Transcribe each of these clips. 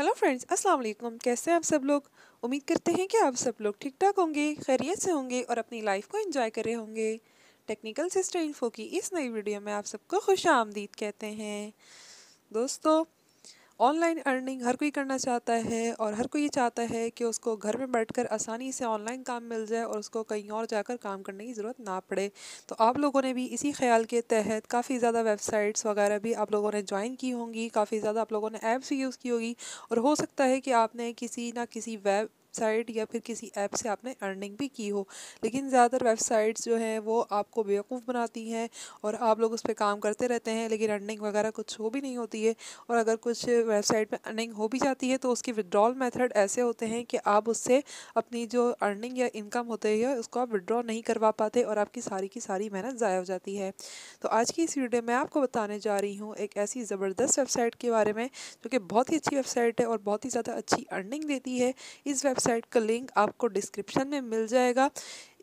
hello friends अस्सलाम वालेकुम कैसे हैं आप सब लोग उम्मीद करते हैं कि आप सब लोग ठीक ठाक होंगे खैरियत से होंगे और अपनी लाइफ को एंजॉय कर रहे होंगे टेक्निकल सिस्टर इन्फो की इस नई वीडियो में आप सबको खुश आमदीद कहते हैं दोस्तों ऑनलाइन अर्निंग हर कोई करना चाहता है और हर कोई ये चाहता है कि उसको घर में बैठकर आसानी से ऑनलाइन काम मिल जाए और उसको कहीं और जाकर काम करने की ज़रूरत ना पड़े तो आप लोगों ने भी इसी ख्याल के तहत काफ़ी ज़्यादा वेबसाइट्स वगैरह भी आप लोगों ने ज्वाइन की होंगी काफ़ी ज़्यादा आप लोगों ने ऐप्स भी यूज़ की होगी और हो सकता है कि आपने किसी ना किसी वेब वेबसाइट या फिर किसी ऐप से आपने अर्निंग भी की हो लेकिन ज़्यादातर वेबसाइट्स जो हैं वो आपको बेवकूफ़ बनाती हैं और आप लोग उस पर काम करते रहते हैं लेकिन अर्निंग वगैरह कुछ हो भी नहीं होती है और अगर कुछ वेबसाइट पर अर्निंग हो भी जाती है तो उसकी विड्रॉल मैथड ऐसे होते हैं कि आप उससे अपनी जो अर्निंग या इनकम होती है उसको आप विड्रॉ नहीं करवा पाते और आपकी सारी की सारी मेहनत ज़ाया हो जाती है तो आज की इस वीडियो में आपको बताने जा रही हूँ एक ऐसी ज़बरदस्त वेबसाइट के बारे में जो कि बहुत ही अच्छी वेबसाइट है और बहुत ही ज़्यादा अच्छी अर्निंग देती है इस वेब वेबसाइट का लिंक आपको डिस्क्रिप्शन में मिल जाएगा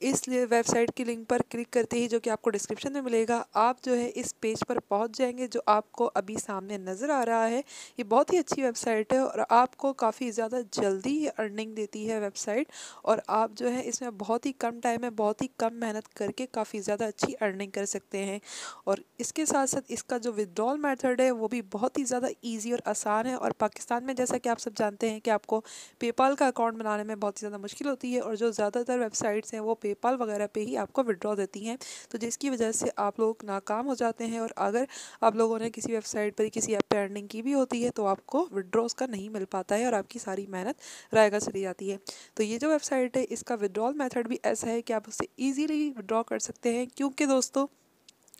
इसलिए वेबसाइट की लिंक पर क्लिक करते ही जो कि आपको डिस्क्रिप्शन में मिलेगा आप जो है इस पेज पर पहुंच जाएंगे जो आपको अभी सामने नज़र आ रहा है ये बहुत ही अच्छी वेबसाइट है और आपको काफ़ी ज़्यादा जल्दी अर्निंग देती है वेबसाइट और आप जो है इसमें बहुत ही कम टाइम में बहुत ही कम मेहनत करके काफ़ी ज़्यादा अच्छी अर्निंग कर सकते हैं और इसके साथ साथ इसका जो विदड्रॉल मैथड है वो भी बहुत ही ज़्यादा ईजी और आसान है और पाकिस्तान में जैसा कि आप सब जानते हैं कि आपको पेपाल का अकाउंट बनाने में बहुत ही ज़्यादा मुश्किल होती है और जो ज़्यादातर वेबसाइट्स हैं वो पेपाल वगैरह पे ही आपको विड्रॉ देती हैं तो जिसकी वजह से आप लोग नाकाम हो जाते हैं और अगर आप लोगों ने किसी वेबसाइट पर किसी ऐप पर अर्निंग की भी होती है तो आपको विड्रॉ उसका नहीं मिल पाता है और आपकी सारी मेहनत रायगा चली जाती है तो ये जो वेबसाइट है इसका विड्रॉल मैथड भी ऐसा है कि आप उसे ईजिली विड्रॉ कर सकते हैं क्योंकि दोस्तों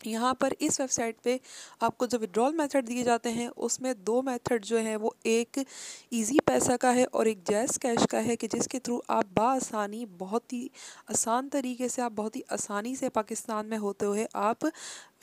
यहाँ पर इस वेबसाइट पे आपको जो विड्रॉल मेथड दिए जाते हैं उसमें दो मेथड जो हैं वो एक इजी पैसा का है और एक जैस कैश का है कि जिसके थ्रू आप बासानी बहुत ही आसान तरीके से आप बहुत ही आसानी से पाकिस्तान में होते हुए आप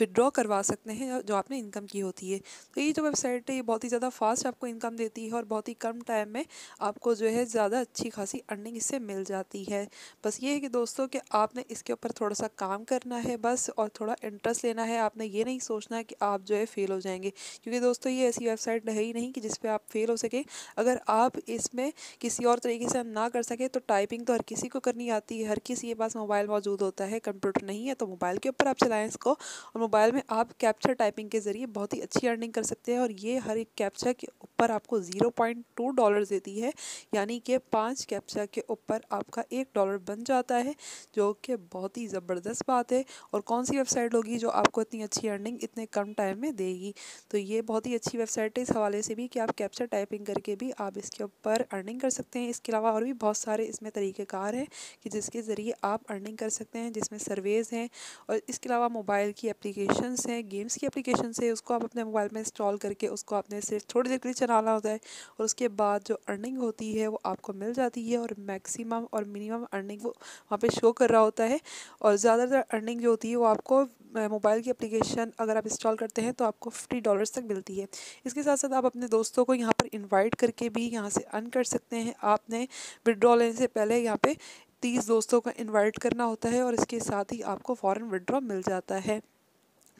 विड्रॉ करवा सकते हैं जो आपने इनकम की होती है तो ये जो वेबसाइट है ये बहुत ही ज़्यादा फास्ट आपको इनकम देती है और बहुत ही कम टाइम में आपको जो है ज़्यादा अच्छी खासी अर्निंग इससे मिल जाती है बस ये है कि दोस्तों कि आपने इसके ऊपर थोड़ा सा काम करना है बस और थोड़ा इंटरेस्ट लेना है आपने ये नहीं सोचना कि आप जो है फ़ेल हो जाएंगे क्योंकि दोस्तों ये ऐसी वेबसाइट है ही नहीं कि जिसपे आप फ़ेल हो सके अगर आप इसमें किसी और तरीके से ना कर सके तो टाइपिंग तो हर किसी को करनी आती है हर किसी के पास मोबाइल मौजूद होता है कंप्यूटर नहीं है तो मोबाइल के ऊपर आप चलाएं इसको और मोबाइल में आप कैप्चर टाइपिंग के ज़रिए बहुत ही अच्छी अर्निंग कर सकते हैं और ये हर एक कैप्चा के ऊपर आपको ज़ीरो पॉइंट टू डॉलर देती है यानी कि पाँच कैप्चा के ऊपर आपका एक डॉलर बन जाता है जो कि बहुत ही ज़बरदस्त बात है और कौन सी वेबसाइट होगी जो आपको इतनी अच्छी अर्निंग इतने कम टाइम में देगी तो ये बहुत ही अच्छी वेबसाइट है इस हवाले से भी कि आप कैप्चर टाइपिंग करके भी आप इसके ऊपर अर्निंग कर सकते हैं इसके अलावा और भी बहुत सारे इसमें तरीक़ेकार हैं कि जिसके ज़रिए आप अर्निंग कर सकते हैं जिसमें सर्वेज़ हैं और इसके अलावा मोबाइल की एप्लीकेशन हैं गेम्स की एप्लीकेशन है उसको आप अपने मोबाइल में इंस्टॉल करके उसको आपने सिर्फ थोड़ी देर के लिए चलाना होता है और उसके बाद जो अर्निंग होती है वो आपको मिल जाती है और मैक्सिमम और मिनिमम अर्निंग वो वहाँ पे शो कर रहा होता है और ज़्यादातर अर्निंग जो होती है वो आपको मोबाइल की एप्लीकेशन अगर आप इंस्टॉल करते हैं तो आपको फिफ्टी डॉलर्स तक मिलती है इसके साथ साथ आप अपने दोस्तों को यहाँ पर इनवाइट करके भी यहाँ से अर्न कर सकते हैं आपने विड्रॉ लेने से पहले यहाँ पे तीस दोस्तों का इनवाइट करना होता है और इसके साथ ही आपको फ़ॉरन विड्रॉ मिल जाता है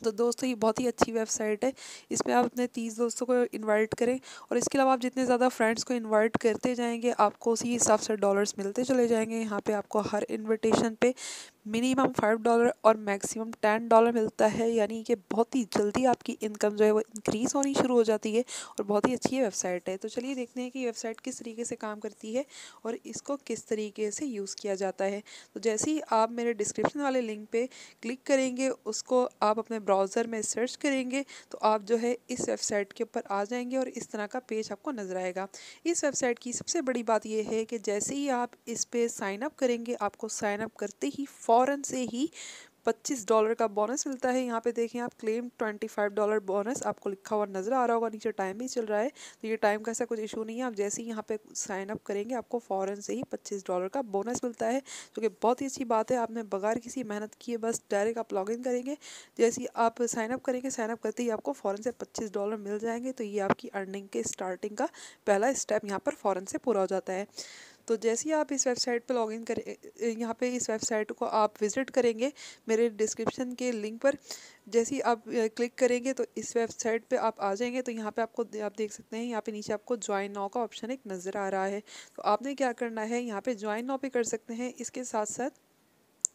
तो दोस्तों ये बहुत ही अच्छी वेबसाइट है इसमें आप अपने तीस दोस्तों को इनवाइट करें और इसके अलावा आप जितने ज़्यादा फ्रेंड्स को इनवाइट करते जाएंगे आपको उसी हिसाब से डॉलर्स मिलते चले जाएंगे यहाँ पे आपको हर इनविटेशन पे मिनिमम फाइव डॉलर और मैक्सिमम टेन डॉलर मिलता है यानी कि बहुत ही जल्दी आपकी इनकम जो है वो इंक्रीज़ होनी शुरू हो जाती है और बहुत ही अच्छी वेबसाइट है तो चलिए देखते हैं कि वेबसाइट किस तरीके से काम करती है और इसको किस तरीके से यूज़ किया जाता है तो जैसे ही आप मेरे डिस्क्रिप्शन वाले लिंक पर क्लिक करेंगे उसको आप अपने ब्राउज़र में सर्च करेंगे तो आप जो है इस वेबसाइट के ऊपर आ जाएंगे और इस तरह का पेज आपको नज़र आएगा इस वेबसाइट की सबसे बड़ी बात यह है कि जैसे ही आप इस पर साइनअप करेंगे आपको साइनअप करते ही फॉर्म फ़ौर से ही 25 डॉलर का बोनस मिलता है यहाँ पे देखें आप क्लेम 25 डॉलर बोनस आपको लिखा हुआ नज़र आ रहा होगा नीचे टाइम भी चल रहा है तो ये टाइम का ऐसा कुछ इशू नहीं है आप जैसे ही यहाँ पे साइन अप करेंगे आपको फ़ौरन से ही 25 डॉलर का बोनस मिलता है जो कि बहुत ही अच्छी बात है आपने बगैर किसी मेहनत किए बस डायरेक्ट आप लॉग करेंगे जैसे ही आप साइनअप करेंगे साइनअप करते ही आपको फ़ौर से पच्चीस डॉलर मिल जाएंगे तो ये आपकी अर्निंग के स्टार्टिंग का पहला स्टेप यहाँ पर फ़ौरन से पूरा हो जाता है तो जैसे ही आप इस वेबसाइट पर लॉगिन करें यहाँ पे इस वेबसाइट को आप विज़िट करेंगे मेरे डिस्क्रिप्शन के लिंक पर जैसे ही आप क्लिक करेंगे तो इस वेबसाइट पे आप आ जाएंगे तो यहाँ पे आपको आप देख सकते हैं यहाँ पे नीचे आपको ज्वाइन नाव का ऑप्शन एक नज़र आ रहा है तो आपने क्या करना है यहाँ पर ज्वाइन नाव पर कर सकते हैं इसके साथ साथ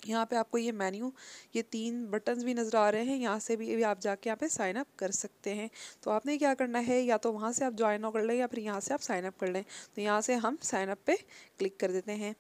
यहाँ पे आपको ये मेन्यू ये तीन बटन्स भी नज़र आ रहे हैं यहाँ से भी, भी आप जाके यहाँ पे साइन अप कर सकते हैं तो आपने क्या करना है या तो वहाँ से आप ज्वाइन कर लें या फिर यहाँ से आप साइन अप कर लें तो यहाँ से हम साइन अप पे क्लिक कर देते हैं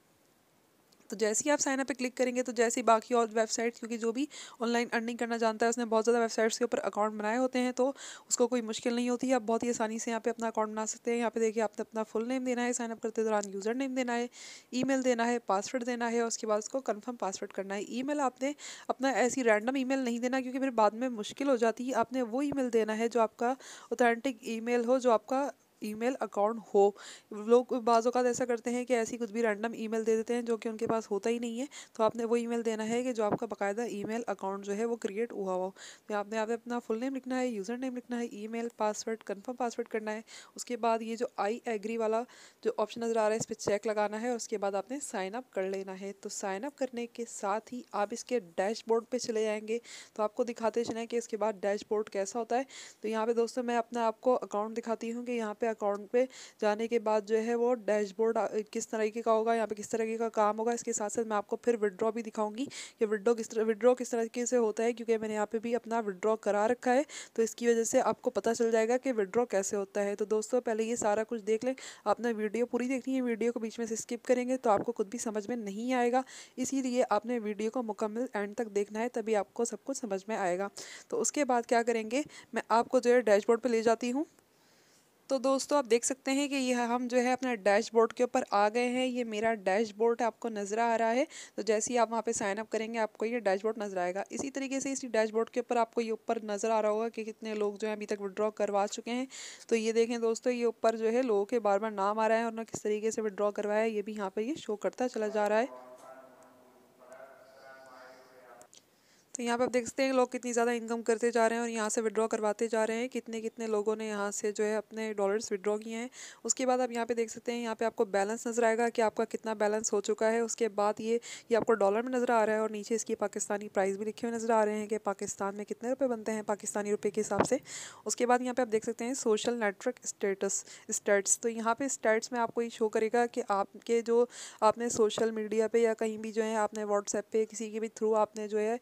तो जैसे ही आप साइनअप पे क्लिक करेंगे तो जैसे ही बाकी और वेबसाइट्स क्योंकि जो भी ऑनलाइन अर्निंग करना जानता है उसने बहुत ज़्यादा वेबसाइट्स के ऊपर अकाउंट बनाए होते हैं तो उसको कोई मुश्किल नहीं होती आप बहुत ही आसानी से यहाँ पे अपना अकाउंट बना सकते हैं यहाँ पे देखिए आपने अपना फुल नेम देना है साइनअप करते दौरान यूज़र नेम देना है ई देना है पासवर्ड देना है उसके बाद उसको कन्फर्म पासवर्ड करना है ई आपने अपना ऐसी रैंडम ई नहीं देना क्योंकि फिर बाद में मुश्किल हो जाती है आपने वो ई देना है जो आपका ऑथेंटिक ई हो जो आपका ईमेल अकाउंट हो लोग बाज़ों का तो ऐसा करते हैं कि ऐसी कुछ भी रैंडम ईमेल दे देते हैं जो कि उनके पास होता ही नहीं है तो आपने वो ईमेल देना है कि जो आपका बाकायदा ईमेल अकाउंट जो है वो क्रिएट हुआ हो तो आपने आप अपना फुल नेम लिखना है यूज़र नेम लिखना है ईमेल पासवर्ड कंफर्म पासवर्ड करना है उसके बाद ये जो आई एग्री वाला जो ऑप्शन नज़र आ रहा है इस पर चेक लगाना है और उसके बाद आपने साइन अप कर लेना है तो साइन अप करने के साथ ही आप इसके डैशबोर्ड पर चले जाएँगे तो आपको दिखाते चले कि इसके बाद डैशबोर्ड कैसा होता है तो यहाँ पर दोस्तों मैं अपना आपको अकाउंट दिखाती हूँ कि यहाँ पर अकाउंट पे जाने के बाद जो है वो डैशबोर्ड किस तरीके का होगा यहाँ पे किस तरीके का काम होगा इसके साथ साथ मैं आपको फिर विड्रॉ भी दिखाऊंगी कि विड्रॉ किस तरह विड्रॉ किस तरीके से होता है क्योंकि मैंने यहाँ पे भी अपना विड्रॉ करा रखा है तो इसकी वजह से आपको पता चल जाएगा कि विड्रॉ कैसे होता है तो दोस्तों पहले ये सारा कुछ देख लें आपने वीडियो पूरी देखनी है वीडियो को बीच में से स्किप करेंगे तो आपको खुद भी समझ में नहीं आएगा इसीलिए आपने वीडियो को मुकम्मल एंड तक देखना है तभी आपको सब कुछ समझ में आएगा तो उसके बाद क्या करेंगे मैं आपको जो है डैशबोर्ड पर ले जाती हूँ तो दोस्तों आप देख सकते हैं कि यह हम जो है अपना डैशबोर्ड के ऊपर आ गए हैं ये मेरा डैशबोर्ड आपको नज़र आ रहा है तो जैसे ही आप वहाँ पे साइन अप करेंगे आपको ये डैशबोर्ड नज़र आएगा इसी तरीके से इसी डैशबोर्ड के ऊपर आपको ये ऊपर नज़र आ रहा होगा कि कितने लोग जो है अभी तक विड्रॉ करवा चुके हैं तो ये देखें दोस्तों ये ऊपर जो है लोगों के बार बार नाम आ रहा है और ना किस तरीके से विड्रॉ करवाया है ये भी यहाँ पर ये शो करता चला जा रहा है तो यहाँ पे आप देख सकते हैं लोग कितनी ज़्यादा इनकम करते जा रहे हैं और यहाँ से विड्रॉ करवाते जा रहे हैं कितने कितने लोगों ने यहाँ से जो है अपने डॉलर्स विड्रॉ किए हैं उसके बाद आप यहाँ पे देख सकते हैं यहाँ पे आपको बैलेंस नज़र आएगा कि आपका कितना बैलेंस हो चुका है उसके बाद ये ये आपको डॉलर में नज़र आ रहा है और नीचे इसकी पाकिस्तानी प्राइस भी लिखे हुए नज़र आ रहे हैं कि पाकिस्तान में कितने रुपये बनते हैं पाकिस्तानी रुपये के हिसाब से उसके बाद यहाँ पर आप देख सकते हैं सोशल नेटवर्क स्टेटस स्टेट्स तो यहाँ पर स्टेट्स में आपको ये शो करेगा कि आपके जो आपने सोशल मीडिया पर या कहीं भी जो है आपने व्हाट्सएप पर किसी के भी थ्रू आपने जो है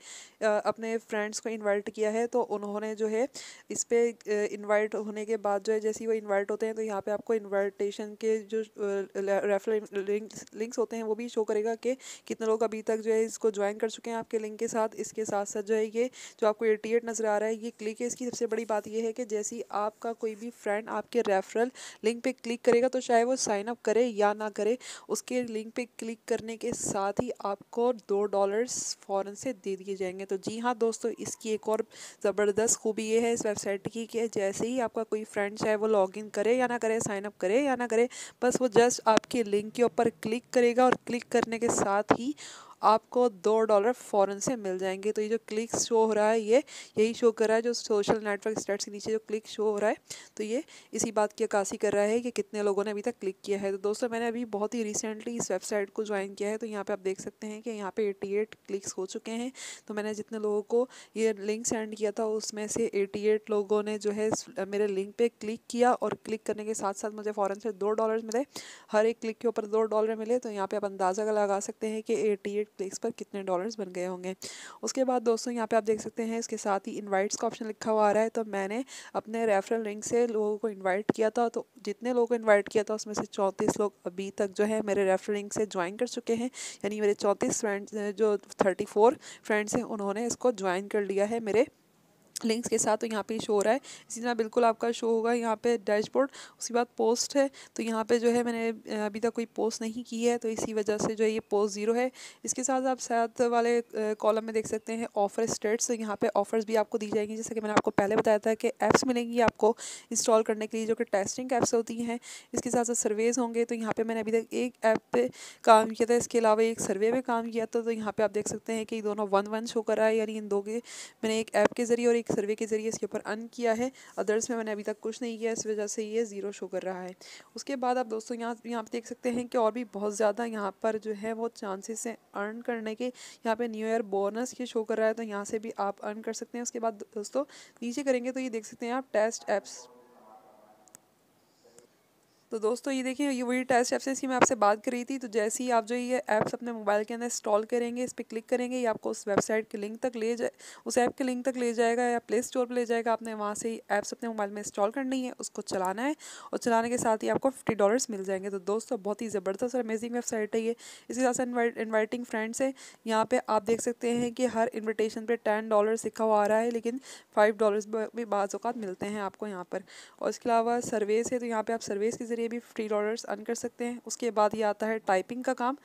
अपने फ्रेंड्स को इनवाइट किया है तो उन्होंने जो है इस पर इन्वाइट होने के बाद जो है जैसे ही वो इनवाइट होते हैं तो यहाँ पे आपको इनवाइटेशन के जो रेफर लिंक्स लिंक्स होते हैं वो भी शो करेगा कि कितने लोग अभी तक जो है इसको ज्वाइन कर चुके हैं आपके लिंक के साथ इसके साथ साथ जो है ये जो आपको एटी एट नज़र आ रहा है ये क्लिक है इसकी सबसे बड़ी बात यह है कि जैसे ही आपका कोई भी फ्रेंड आपके रेफरल लिंक पर क्लिक करेगा तो चाहे वो साइन अप करे या ना करे उसके लिंक पर क्लिक करने के साथ ही आपको दो डॉलर्स फ़ौरन से दे दिए जाएंगे तो जी हाँ दोस्तों इसकी एक और ज़बरदस्त खूबी ये है इस वेबसाइट की कि जैसे ही आपका कोई फ्रेंड चाहे वो लॉगिन करे या ना करे साइनअप करे या ना करे बस वो जस्ट आपके लिंक के ऊपर क्लिक करेगा और क्लिक करने के साथ ही आपको दो डॉलर फ़ौरन से मिल जाएंगे तो ये जो क्लिक शो हो रहा है ये यही शो कर रहा है जो सोशल नेटवर्क स्टेट्स के नीचे जो क्लिक शो हो रहा है तो ये इसी बात की अक्सी कर रहा है कि कितने लोगों ने अभी तक क्लिक किया है तो दोस्तों मैंने अभी बहुत ही रिसेंटली इस वेबसाइट को ज्वाइन किया है तो यहाँ पर आप देख सकते हैं कि यहाँ पर एटी क्लिक्स हो चुके हैं तो मैंने जितने लोगों को ये लिंक सेंड किया था उसमें से एटी लोगों ने जो है मेरे लिंक पर क्लिक किया और क्लिक करने के साथ साथ मुझे फ़ौरन से दो डॉलर मिले हर एक क्लिक के ऊपर दो डॉलर मिले तो यहाँ पर आप अंदाज़ा लगा सकते हैं कि एटी मार्केट प्लेस पर कितने डॉलर्स बन गए होंगे उसके बाद दोस्तों यहाँ पे आप देख सकते हैं इसके साथ ही इनवाइट्स का ऑप्शन लिखा हुआ आ रहा है तो मैंने अपने रेफरल लिंक से लोगों को इन्वाइट किया था तो जितने लोगों को इन्वाइट किया था उसमें से चौंतीस लोग अभी तक जो है मेरे रेफरल लिंक से ज्वाइन कर चुके हैं यानी मेरे चौंतीस फ्रेंड्स जो थर्टी फोर फ्रेंड्स हैं उन्होंने इसको ज्वाइन कर लिया है मेरे लिंक्स के साथ तो यहाँ पे शो हो रहा है इसी तरह बिल्कुल आपका शो होगा यहाँ पे डैशबोर्ड उसके बाद पोस्ट है तो यहाँ पे जो है मैंने अभी तक कोई पोस्ट नहीं की है तो इसी वजह से जो है ये पोस्ट ज़ीरो है इसके साथ आप साथ वाले कॉलम में देख सकते हैं ऑफर स्टेट्स तो यहाँ पे ऑफर्स भी आपको दी जाएंगी जैसे कि मैंने आपको पहले बताया था कि ऐप्स मिलेंगी आपको इंस्टॉल करने के लिए जो कि टेस्टिंग ऐप्स होती हैं इसके साथ साथ सर्वेज होंगे तो यहाँ पर मैंने अभी तक एक ऐप पर काम किया था इसके अलावा एक सर्वे पर काम किया था तो यहाँ पर आप देख सकते हैं कि दोनों वन वन शो करा है यानी इन दो के मैंने एक ऐप के ज़रिए और एक एक सर्वे के ज़रिए इसके ऊपर अन किया है अदर्स में मैंने अभी तक कुछ नहीं किया इस वजह से ये ज़ीरो शो कर रहा है उसके बाद आप दोस्तों यहाँ यहाँ पर देख सकते हैं कि और भी बहुत ज़्यादा यहाँ पर जो है वो चांसेस हैं अर्न करने के यहाँ पर न्यू ईयर बोनस ये शो कर रहा है तो यहाँ से भी आप अर्न कर सकते हैं उसके बाद दोस्तों नीचे करेंगे तो ये देख सकते हैं आप टेस्ट ऐप्स तो दोस्तों ये देखिए ये वही टेस्ट ऐप्स से मैं आपसे बात कर रही थी तो जैसे ही आप जो ये ऐप्स अपने मोबाइल के अंदर इंस्टॉल करेंगे इस पर क्लिक करेंगे ये आपको उस वेबसाइट के लिंक तक ले जाए उस ऐप के लिंक तक ले जाएगा या प्ले स्टोर पर ले जाएगा आपने वहाँ से ही ऐप्स अपने मोबाइल में इंस्टॉल करनी है उसको चलाना है और चलाने के साथ ही आपको फिफ्टी डॉलर्स मिल जाएंगे तो दोस्तों बहुत ही ज़बरदस्त और अमेजिंग वेबसाइट है ये इसी तरह से इन्वाइटिंग फ्रेंड्स है यहाँ पर आप देख सकते हैं कि हर इन्विटेशन पर टेन डॉलर सिखा हुआ आ रहा है लेकिन फाइव डॉलर्स भी बाज़ात मिलते हैं आपको यहाँ पर और इसके अलावा सर्वेस है तो यहाँ पर आप सर्वेस के ज़रिए भी फ्री डॉलर्स अर्न कर सकते हैं उसके बाद ये आता है टाइपिंग का काम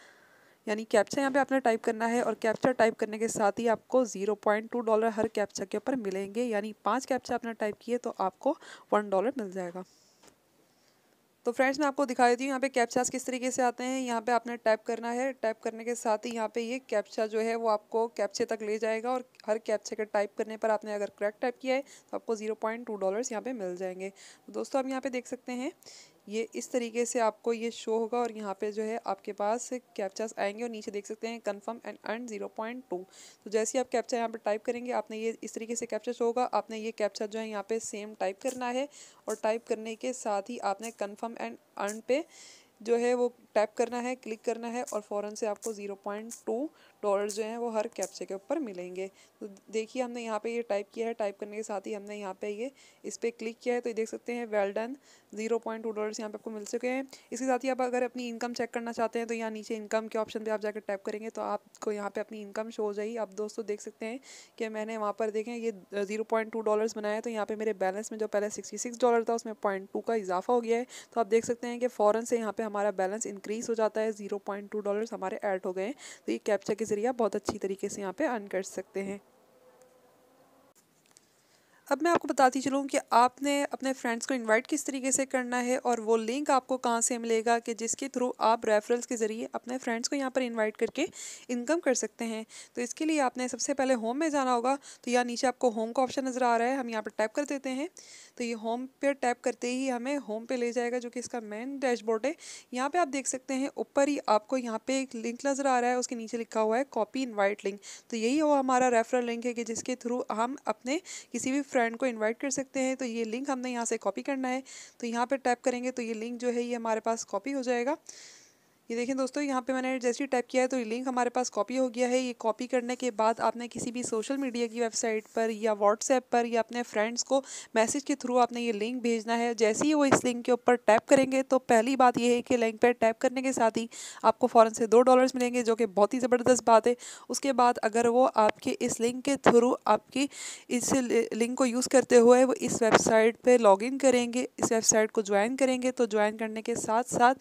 यानी कैप्चा यहाँ पे आपने टाइप करना है और कैप्चा टाइप करने के साथ ही आपको ज़ीरो पॉइंट टू डॉलर हर कैप्चा के ऊपर मिलेंगे यानी पांच कैप्चा आपने टाइप किए तो आपको वन डॉलर मिल जाएगा तो फ्रेंड्स मैं आपको दिखा देती हूँ यहाँ पे कैप्चास किस तरीके से आते हैं यहाँ पे आपने टाइप करना है टाइप करने के साथ ही यहाँ पे ये कैप्चा जो है वो आपको कैप्चे तक ले जाएगा और हर कैप्चे के टाइप करने पर आपने अगर करेक्ट टाइप किया है तो आपको ज़ीरो पॉइंट टू डॉलर्स यहाँ पे मिल जाएंगे तो दोस्तों आप यहाँ पे देख सकते हैं ये इस तरीके से आपको ये शो होगा और यहाँ पे जो है आपके पास कैप्चर्स आएंगे और नीचे देख सकते हैं confirm and earn zero point two तो जैसे ही आप कैप्चर यहाँ पे टाइप करेंगे आपने ये इस तरीके से कैप्चर शो होगा आपने ये कैप्चा जो है यहाँ पे सेम टाइप करना है और टाइप करने के साथ ही आपने कन्फर्म एंड अर्न पे जो है वो टैप करना है क्लिक करना है और फ़ौरन से आपको ज़ीरो पॉइंट टू डॉलर जो हैं वो हर कैप्चे के ऊपर मिलेंगे तो देखिए हमने यहाँ पे ये टाइप किया है टाइप करने के साथ ही हमने यहाँ पे ये इस पर क्लिक किया है तो ये देख सकते हैं well done zero point two dollars यहाँ पर आपको मिल चुके हैं इसके साथ ही आप अगर अपनी इनकम चेक करना चाहते हैं तो यहाँ नीचे इनकम के ऑप्शन पर आप जाकर टैप करेंगे तो आपको यहाँ पर अपनी इनकम शो हो जाएगी आप दोस्तों देख सकते हैं कि मैंने वहाँ पर देखें ये ज़ीरो पॉइंट टू डॉलर्स बनाया तो यहाँ पर मेरे बैलेंस में जो पहले सिक्सटी सिक्स डॉलर था उसमें पॉइंट टू का इजाफा हो गया है तो आप देख सकते हैं कि फ़ौरन से यहाँ पर हमारा बैलेंस इंक्रीज़ हो जाता है ज़ीरो पॉइंट टू डॉलर्स हमारे ऐड हो गए हैं तो ये कैप्चा के ज़रिए आप बहुत अच्छी तरीके से यहाँ पे अर्न कर सकते हैं अब मैं आपको बताती चलूँ कि आपने अपने फ्रेंड्स को इनवाइट किस तरीके से करना है और वो लिंक आपको कहाँ से मिलेगा कि जिसके थ्रू आप रेफरल्स के ज़रिए अपने फ्रेंड्स को यहाँ पर इन्वाइट करके इनकम कर सकते हैं तो इसके लिए आपने सबसे पहले होम में जाना होगा तो यहाँ नीचे आपको होम का ऑप्शन नज़र आ रहा है हम यहाँ पर टैप कर देते हैं तो ये होम पर टैप करते ही हमें होम पे ले जाएगा जो कि इसका मेन डैशबोर्ड है यहाँ पर आप देख सकते हैं ऊपर ही आपको यहाँ पर एक लिंक नज़र आ रहा है उसके नीचे लिखा हुआ है कॉपी इन्वाइट लिंक तो यही वो हमारा रेफरल लिंक है कि जिसके थ्रू हम अपने किसी भी फ्रेंड फ्रेंड को इन्वाइट कर सकते हैं तो ये लिंक हमने यहाँ से कॉपी करना है तो यहाँ पर टैप करेंगे तो ये लिंक जो है ये हमारे पास कॉपी हो जाएगा ये देखें दोस्तों यहाँ पे मैंने जैसे ही टाइप किया है तो ये लिंक हमारे पास कॉपी हो गया है ये कॉपी करने के बाद आपने किसी भी सोशल मीडिया की वेबसाइट पर या व्हाट्सएप पर या अपने फ्रेंड्स को मैसेज के थ्रू आपने ये लिंक भेजना है जैसे ही वो इस लिंक के ऊपर टैप करेंगे तो पहली बात ये है कि लिंक पर टैप करने के साथ ही आपको फ़ौर से दो डॉलर मिलेंगे जो कि बहुत ही ज़बरदस्त बात है उसके बाद अगर वो आपके इस लिंक के थ्रू आपकी इस लिंक को यूज़ करते हुए वो इस वेबसाइट पर इन करेंगे इस वेबसाइट को ज्वाइन करेंगे तो ज्वाइन करने के साथ साथ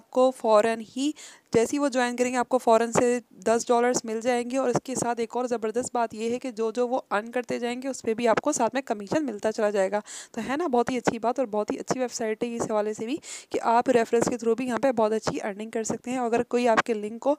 आपको फ़ौर ही जैसे ही वो ज्वाइन करेंगे आपको फ़ौरन से दस डॉलर्स मिल जाएंगे और इसके साथ एक और ज़बरदस्त बात यह है कि जो जो वो अर्न करते जाएंगे उस पर भी आपको साथ में कमीशन मिलता चला जाएगा तो है ना बहुत ही अच्छी बात और बहुत ही अच्छी वेबसाइट है इस हवाले से भी कि आप रेफरेंस के थ्रू भी यहाँ पर बहुत अच्छी अर्निंग कर सकते हैं अगर कोई आपके लिंक को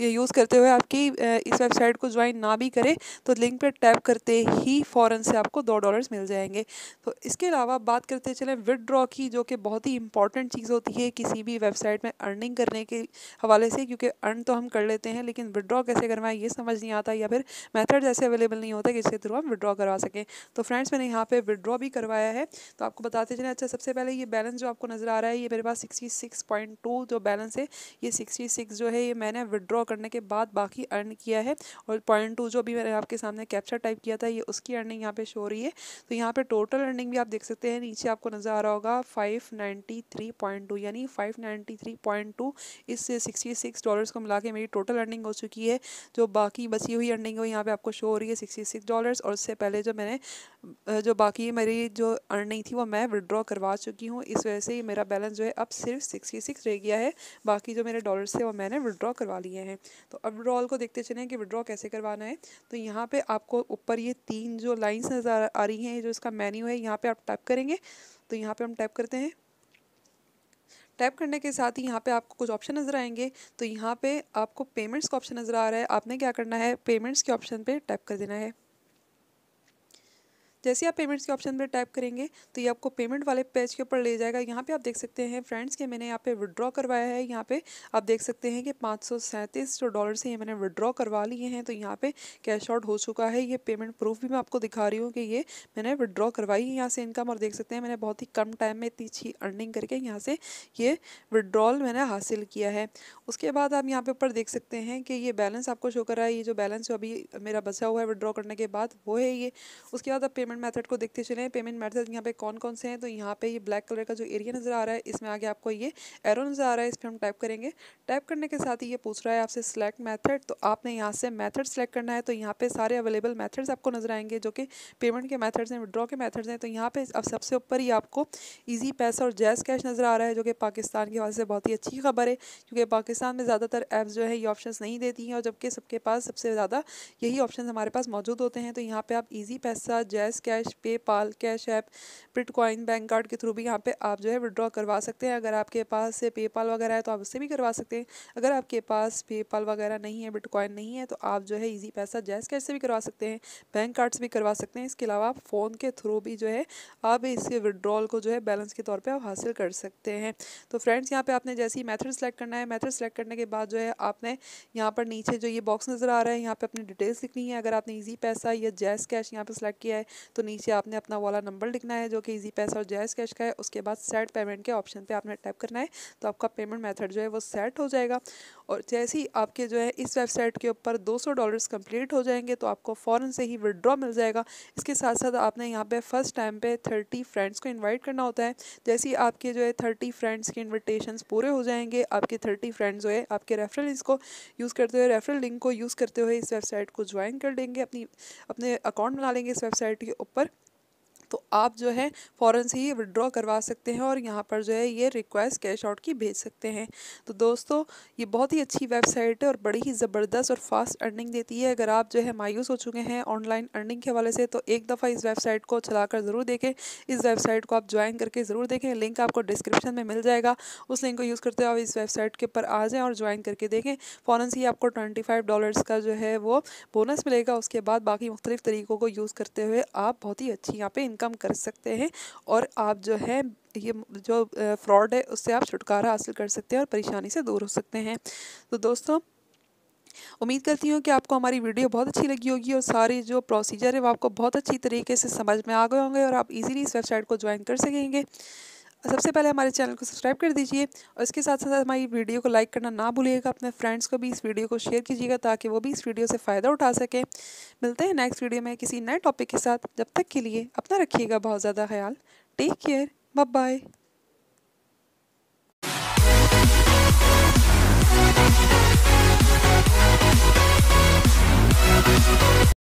यूज़ करते हुए आपकी इस वेबसाइट को ज्वाइन ना भी करे तो लिंक पर टैप करते ही फ़ौरन से आपको दो डॉलर्स मिल जाएंगे तो इसके अलावा बात करते चलें विदड्रॉ की जो कि बहुत ही इंपॉर्टेंट चीज़ होती है किसी भी वेबसाइट में अर्निंग करने के हवाले से क्योंकि अर्न तो हम कर लेते हैं लेकिन विड्रॉ कैसे करवाएं ये समझ नहीं आता या फिर मेथड ऐसे अवेलेबल नहीं होता कि जिसके थ्रू हम विड्रॉ करवा सकें तो फ्रेंड्स मैंने यहाँ पर विड्रॉ भी करवाया है तो आपको बताते चले अच्छा सबसे पहले ये बैलेंस जो आपको नज़र आ रहा है ये मेरे पास सिक्सटी सिक्स पॉइंट टू जो बैलेंस है ये सिक्सटी सिक्स जो है ये मैंने विड्रॉ करने के बाद बाकी अर्न किया है और पॉइंट टू जो भी मैंने आपके सामने कैप्चर टाइप किया था ये उसकी अर्निंग यहाँ पे शो रही है तो यहाँ पे टोटल अर्निंग भी आप देख सकते हैं नीचे आपको नज़र आ रहा होगा five ninety three point two यानी five ninety three point two इस सिक्सटी सिक्स डॉलर्स को मिला के मेरी टोटल अर्निंग हो चुकी है जो बाकी बची हुई अर्निंग है यहाँ पे आपको शो हो रही है सिक्सटी सिक्स डॉलर्स और उससे पहले जो मैंने जो बाकी मेरी जो अर्निंग थी वो मैं विड्रॉ करवा चुकी हूँ इस वजह से मेरा बैलेंस जो है अब सिर्फ सिक्सटी सिक्स रह गया है बाकी जो मेरे डॉलर्स थे वो मैंने विड्रॉ करवा लिए हैं तो अब विड्रॉल को देखते चले कि विड्रॉ कैसे करवाना है तो यहाँ पर आपको ऊपर ये तीन जो लाइन्स नज़र आ रही हैं जो इसका मेन्यू है यहाँ पर आप टैप करेंगे तो यहाँ पर हम टैप करते हैं टैप करने के साथ ही यहाँ पे आपको कुछ ऑप्शन नज़र आएंगे तो यहाँ पे आपको पेमेंट्स का ऑप्शन नज़र आ रहा है आपने क्या करना है पेमेंट्स के ऑप्शन पे टैप कर देना है जैसे आप पेमेंट्स के ऑप्शन पर टाइप करेंगे तो ये आपको पेमेंट वाले पेज के ऊपर ले जाएगा यहाँ पे आप देख सकते हैं फ्रेंड्स कि मैंने यहाँ पे विड्रॉ करवाया है यहाँ पे आप देख सकते हैं कि पाँच सौ सैंतीस जो डॉलर से ये मैंने विड्रॉ करवा लिए हैं तो यहाँ पे कैश आउट हो चुका है ये पेमेंट प्रूफ भी मैं आपको दिखा रही हूँ कि ये मैंने विड्रॉ करवाई है यहाँ से इनकम और देख सकते हैं मैंने बहुत ही कम टाइम में इतनी अच्छी अर्निंग करके यहाँ से ये विड्रॉल मैंने हासिल किया है उसके बाद आप यहाँ पे ऊपर देख सकते हैं कि ये बैलेंस आपको शो कर रहा है ये जो बैलेंस जो अभी मेरा बचा हुआ है विड्रॉ करने के बाद वो है ये उसके बाद आप पेमेंट पेमेंट मेथड को देखते चले पेमेंट मेथड यहाँ पे कौन कौन से हैं तो यहाँ पे ये ब्लैक कलर का जो एरिया नज़र आ रहा है इसमें आगे आपको ये एरो नज़र आ रहा है इस पर हम टाइप करेंगे टाइप करने के साथ ही ये पूछ रहा है आपसे सेलेक्ट मैथड तो आपने यहाँ से मैथड सेलेक्ट करना है तो यहाँ पे सारे अवेलेबल मैथड्स आपको नजर आएंगे जो कि पेमेंट के मैथड्स हैं विड्रॉ के मैथड्स हैं तो यहाँ पर अब सबसे ऊपर ही आपको ईजी पैसा और जैस कैश नज़र आ रहा है जो कि पाकिस्तान के हवाले से बहुत ही अच्छी खबर है क्योंकि पाकिस्तान में ज़्यादातर ऐप्स जो है ये ऑप्शन नहीं देती हैं और जबकि सबके पास सबसे ज़्यादा यही ऑप्शन हमारे पास मौजूद होते हैं तो यहाँ पर आप ईजी पैसा जैस cash PayPal cash app bitcoin bank card के थ्रू भी यहाँ पे आप जो है विड्रॉ करवा सकते हैं अगर आपके पास पेपाल वगैरह है तो आप उससे भी करवा सकते हैं अगर आपके पास पेपाल वगैरह नहीं है बिटकॉइन नहीं है तो आप जो है ईजी पैसा जैस कैश से भी करवा सकते हैं बैंक कार्ड से भी करवा सकते हैं इसके अलावा फ़ोन के थ्रू भी जो है आप इसके विड्रॉल को जो है बैलेंस के तौर पर आप हासिल कर सकते हैं तो फ्रेंड्स यहाँ पर आपने जैसे ही मैथड सेलेक्ट करना है मैथड सेलेक्ट करने के बाद जो है आपने यहाँ पर नीचे जो ये बॉक्स नज़र आ रहा है यहाँ पर अपनी डिटेल्स लिखनी है अगर आपने ईजी पैसा या जैस कैश यहाँ पर सेलेक्ट किया है तो नीचे आपने अपना वाला नंबर लिखना है जो कि ईजी पैसा और जायज़ कैश का है उसके बाद सेट पेमेंट के ऑप्शन पर आपने टैप करना है तो आपका पेमेंट मैथड जो है वो सेट हो जाएगा और जैसे ही आपके जो है इस वेबसाइट के ऊपर दो सौ डॉलर्स कंप्लीट हो जाएंगे तो आपको फ़ौरन से ही विड्रॉ मिल जाएगा इसके साथ साथ आपने यहाँ पर फर्स्ट टाइम पर थर्टी फ्रेंड्स को इन्वाइट करना होता है जैसे ही आपके जो है थर्टी फ्रेंड्स के इन्विटेशन पूरे हो जाएंगे आपके थर्टी फ्रेंड्स जो है आपके रेफरल इसको यूज़ करते हुए रेफरल लिंक को यूज़ करते हुए इस वेबसाइट को ज्वाइन कर लेंगे अपनी अपने अकाउंट बना लेंगे इस वेबसाइट के ऊपर तो आप जो है फ़ौरन से ही विड्रॉ करवा सकते हैं और यहाँ पर जो है ये रिक्वेस्ट कैश आउट की भेज सकते हैं तो दोस्तों ये बहुत ही अच्छी वेबसाइट है और बड़ी ही ज़बरदस्त और फास्ट अर्निंग देती है अगर आप जो है मायूस हो चुके हैं ऑनलाइन अर्निंग के हवाले से तो एक दफ़ा इस वेबसाइट को चला ज़रूर देखें इस वेबसाइट को आप ज्वाइन करके ज़रूर देखें लिंक आपको डिस्क्रिप्शन में मिल जाएगा उस लिंक को यूज़ करते हुए आप इस वेबसाइट के ऊपर आ जाएँ और ज्वाइन करके देखें फ़ौरन से ही आपको ट्वेंटी फाइव डॉलर्स का जो है वो बोनस मिलेगा उसके बाद बाकी मुख्तलिफ़ तरीक़ों को यूज़ करते हुए आप बहुत ही अच्छी यहाँ पर इनकम इनकम कर सकते हैं और आप जो है ये जो फ्रॉड है उससे आप छुटकारा हासिल कर सकते हैं और परेशानी से दूर हो सकते हैं तो दोस्तों उम्मीद करती हूँ कि आपको हमारी वीडियो बहुत अच्छी लगी होगी और सारी जो प्रोसीजर है वो आपको बहुत अच्छी तरीके से समझ में आ गए होंगे और आप इजीली इस वेबसाइट को ज्वाइन कर सकेंगे सबसे पहले हमारे चैनल को सब्सक्राइब कर दीजिए और इसके साथ साथ हमारी वीडियो को लाइक करना ना भूलिएगा अपने फ्रेंड्स को भी इस वीडियो को शेयर कीजिएगा ताकि वो भी इस वीडियो से फ़ायदा उठा सके मिलते हैं नेक्स्ट वीडियो में किसी नए टॉपिक के साथ जब तक के लिए अपना रखिएगा बहुत ज़्यादा ख्याल टेक केयर बाय